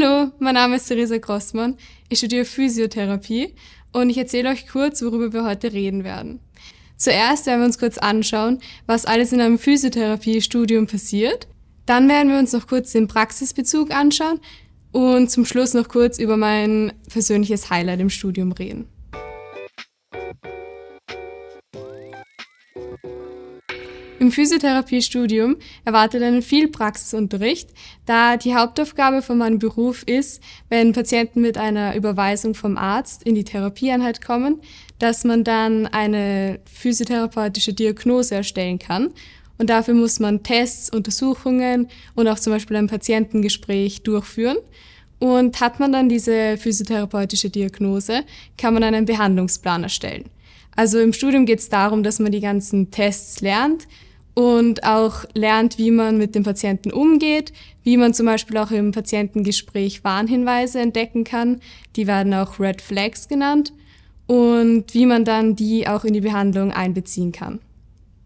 Hallo, mein Name ist Theresa Grossmann. Ich studiere Physiotherapie und ich erzähle euch kurz, worüber wir heute reden werden. Zuerst werden wir uns kurz anschauen, was alles in einem Physiotherapiestudium passiert. Dann werden wir uns noch kurz den Praxisbezug anschauen und zum Schluss noch kurz über mein persönliches Highlight im Studium reden. Im Physiotherapiestudium erwartet einen viel Praxisunterricht, da die Hauptaufgabe von meinem Beruf ist, wenn Patienten mit einer Überweisung vom Arzt in die Therapieeinheit kommen, dass man dann eine physiotherapeutische Diagnose erstellen kann. Und dafür muss man Tests, Untersuchungen und auch zum Beispiel ein Patientengespräch durchführen. Und hat man dann diese physiotherapeutische Diagnose, kann man einen Behandlungsplan erstellen. Also im Studium geht es darum, dass man die ganzen Tests lernt und auch lernt, wie man mit dem Patienten umgeht, wie man zum Beispiel auch im Patientengespräch Warnhinweise entdecken kann. Die werden auch Red Flags genannt und wie man dann die auch in die Behandlung einbeziehen kann.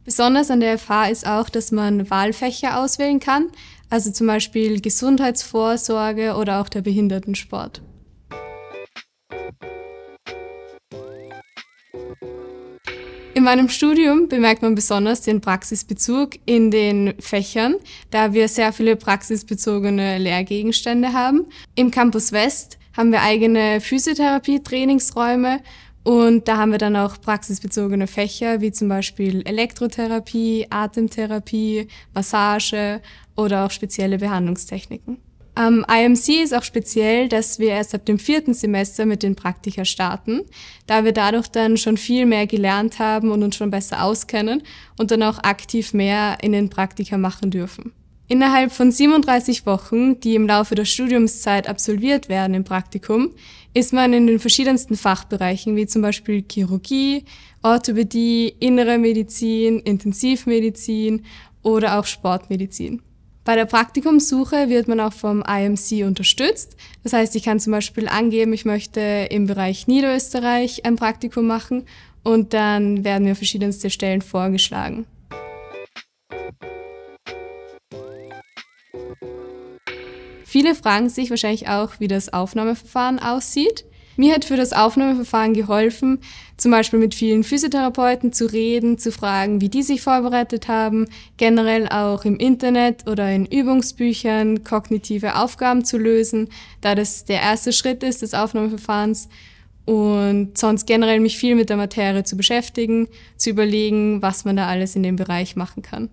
Besonders an der FH ist auch, dass man Wahlfächer auswählen kann, also zum Beispiel Gesundheitsvorsorge oder auch der Behindertensport. In meinem Studium bemerkt man besonders den Praxisbezug in den Fächern, da wir sehr viele praxisbezogene Lehrgegenstände haben. Im Campus West haben wir eigene Physiotherapie-Trainingsräume und da haben wir dann auch praxisbezogene Fächer wie zum Beispiel Elektrotherapie, Atemtherapie, Massage oder auch spezielle Behandlungstechniken. Am ähm, IMC ist auch speziell, dass wir erst ab dem vierten Semester mit den Praktika starten, da wir dadurch dann schon viel mehr gelernt haben und uns schon besser auskennen und dann auch aktiv mehr in den Praktika machen dürfen. Innerhalb von 37 Wochen, die im Laufe der Studiumszeit absolviert werden im Praktikum, ist man in den verschiedensten Fachbereichen wie zum Beispiel Chirurgie, Orthopädie, innere Medizin, Intensivmedizin oder auch Sportmedizin. Bei der Praktikumssuche wird man auch vom IMC unterstützt. Das heißt, ich kann zum Beispiel angeben, ich möchte im Bereich Niederösterreich ein Praktikum machen und dann werden mir verschiedenste Stellen vorgeschlagen. Viele fragen sich wahrscheinlich auch, wie das Aufnahmeverfahren aussieht. Mir hat für das Aufnahmeverfahren geholfen, zum Beispiel mit vielen Physiotherapeuten zu reden, zu fragen, wie die sich vorbereitet haben, generell auch im Internet oder in Übungsbüchern kognitive Aufgaben zu lösen, da das der erste Schritt ist des Aufnahmeverfahrens und sonst generell mich viel mit der Materie zu beschäftigen, zu überlegen, was man da alles in dem Bereich machen kann.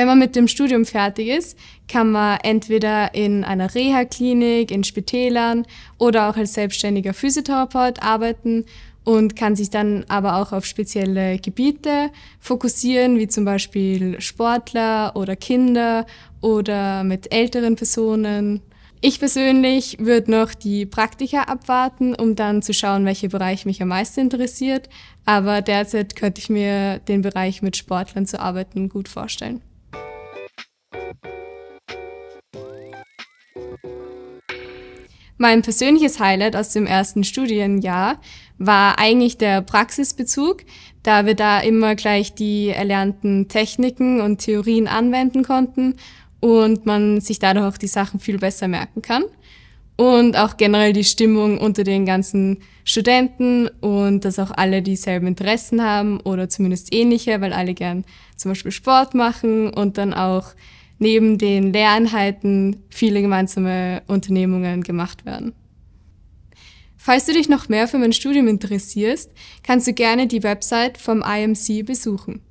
Wenn man mit dem Studium fertig ist, kann man entweder in einer Reha-Klinik, in Spitälern oder auch als selbstständiger Physiotherapeut arbeiten und kann sich dann aber auch auf spezielle Gebiete fokussieren, wie zum Beispiel Sportler oder Kinder oder mit älteren Personen. Ich persönlich würde noch die Praktika abwarten, um dann zu schauen, welcher Bereich mich am meisten interessiert. Aber derzeit könnte ich mir den Bereich mit Sportlern zu arbeiten gut vorstellen. Mein persönliches Highlight aus dem ersten Studienjahr war eigentlich der Praxisbezug, da wir da immer gleich die erlernten Techniken und Theorien anwenden konnten und man sich dadurch auch die Sachen viel besser merken kann. Und auch generell die Stimmung unter den ganzen Studenten und dass auch alle dieselben Interessen haben oder zumindest ähnliche, weil alle gern zum Beispiel Sport machen und dann auch neben den Lehreinheiten viele gemeinsame Unternehmungen gemacht werden. Falls du dich noch mehr für mein Studium interessierst, kannst du gerne die Website vom IMC besuchen.